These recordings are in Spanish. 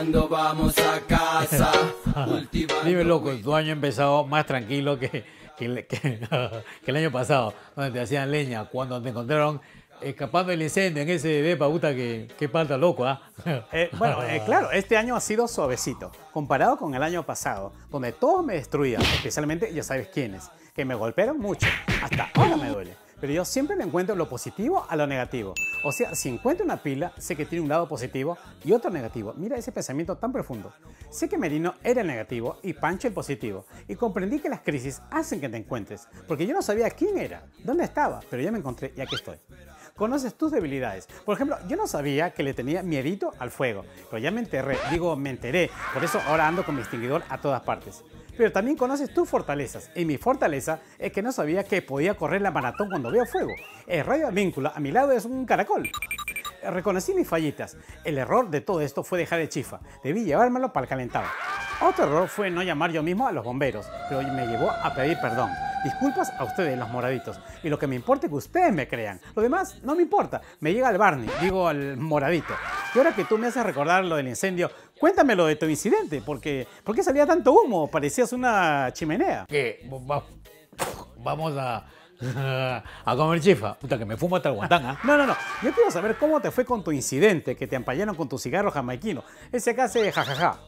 cuando vamos a casa. Ah, Dime loco, tu año empezado más tranquilo que, el año pasado, donde te hacían leña, cuando te encontraron escapando del incendio en ese de pauta que, que palta loco, ¿ah? ¿eh? bueno, eh, claro, este año ha sido suavecito, comparado con el año pasado, donde todos me destruían, especialmente ya sabes quiénes, que me golpearon mucho, hasta ahora me duele pero yo siempre me encuentro lo positivo a lo negativo. O sea, si encuentro una pila, sé que tiene un lado positivo y otro negativo. Mira ese pensamiento tan profundo. Sé que Merino era el negativo y Pancho el positivo. Y comprendí que las crisis hacen que te encuentres, porque yo no sabía quién era, dónde estaba, pero ya me encontré y aquí estoy conoces tus debilidades. Por ejemplo, yo no sabía que le tenía miedito al fuego, pero ya me enteré. digo, me enteré. Por eso ahora ando con mi extinguidor a todas partes. Pero también conoces tus fortalezas, y mi fortaleza es que no sabía que podía correr la maratón cuando veo fuego. El rayo de a mi lado es un caracol reconocí mis fallitas. El error de todo esto fue dejar de chifa. Debí llevármelo para el Otro error fue no llamar yo mismo a los bomberos, pero me llevó a pedir perdón. Disculpas a ustedes, los moraditos. Y lo que me importa es que ustedes me crean. Lo demás no me importa. Me llega al Barney, digo al moradito. Y ahora que tú me haces recordar lo del incendio, cuéntame lo de tu incidente. Porque, ¿Por qué salía tanto humo? Parecías una chimenea. Que vamos a comer chifa. Puta, que me fumo hasta el guantán, ¿ah? No, no, no. Yo quiero saber cómo te fue con tu incidente, que te empallaron con tu cigarro jamaiquino. Ese acá hace jajaja.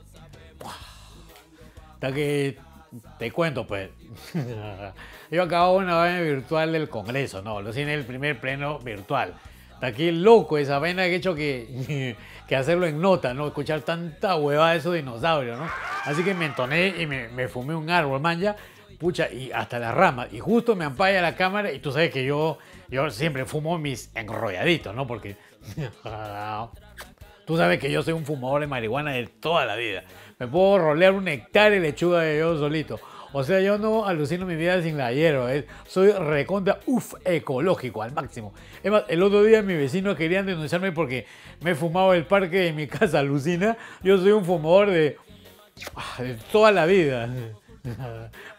Hasta que te cuento, pues. Yo acabo una vaina virtual del Congreso, no, lo hice en el primer pleno virtual. Está aquí loco esa vaina que he hecho que, que hacerlo en nota, ¿no? Escuchar tanta hueva de esos dinosaurios, ¿no? Así que me entoné y me, me fumé un árbol, manja. Pucha, y hasta las ramas. Y justo me ampalla la cámara y tú sabes que yo, yo siempre fumo mis enrolladitos, ¿no? Porque... Ah, Tú sabes que yo soy un fumador de marihuana de toda la vida. Me puedo rolear un hectáreo de lechuga de yo solito. O sea, yo no alucino mi vida sin la hierba. ¿eh? Soy recontra, uff, ecológico al máximo. Es más, el otro día mis vecinos querían denunciarme porque me he fumado el parque de mi casa, alucina. Yo soy un fumador de, ah, de toda la vida.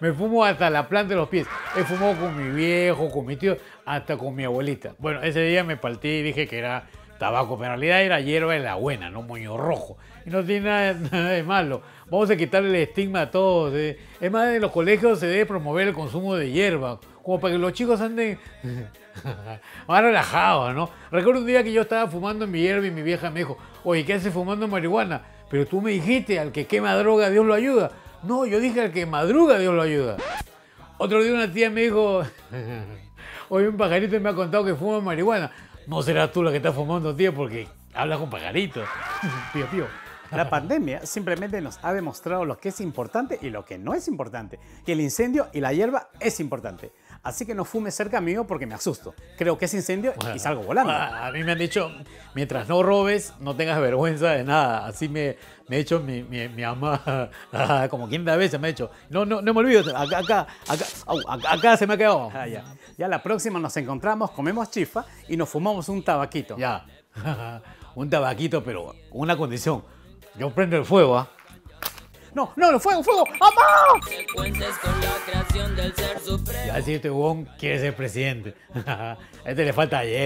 Me fumo hasta la planta de los pies. He fumado con mi viejo, con mi tío, hasta con mi abuelita. Bueno, ese día me partí y dije que era Tabaco pero realidad era hierba en la buena, no moño rojo. Y no tiene nada, de malo. Vamos a quitarle el estigma a todos. ¿eh? Es más, en los colegios se debe promover el consumo de hierba, como para que los chicos anden más relajados, ¿no? Recuerdo un día que yo estaba fumando mi hierba y mi vieja me dijo, oye, ¿qué haces fumando marihuana? Pero tú me dijiste, al que quema droga, Dios lo ayuda. No, yo dije, al que madruga, Dios lo ayuda. Otro día una tía me dijo, oye, un pajarito me ha contado que fuma marihuana. No serás tú la que está fumando, tío, porque habla con pajaritos. Tío, tío, La pandemia simplemente nos ha demostrado lo que es importante y lo que no es importante. Que el incendio y la hierba es importante así que no fume cerca mío porque me asusto. Creo que es incendio y salgo volando. Ah, a mí me han dicho, mientras no robes, no tengas vergüenza de nada. Así me, ha hecho mi, mi, ama, ah, como 15 veces me ha dicho, no, no, no me olvido, acá, acá, acá, se me ha quedado. Ah, ya. ya la próxima nos encontramos, comemos chifa y nos fumamos un tabaquito. Ya, un tabaquito, pero con una condición, yo prendo el fuego, ¿ah? no, no, lo fuego, fuego, ¡amá! Ya con este Wong quiere ser presidente. a este le falta ayer.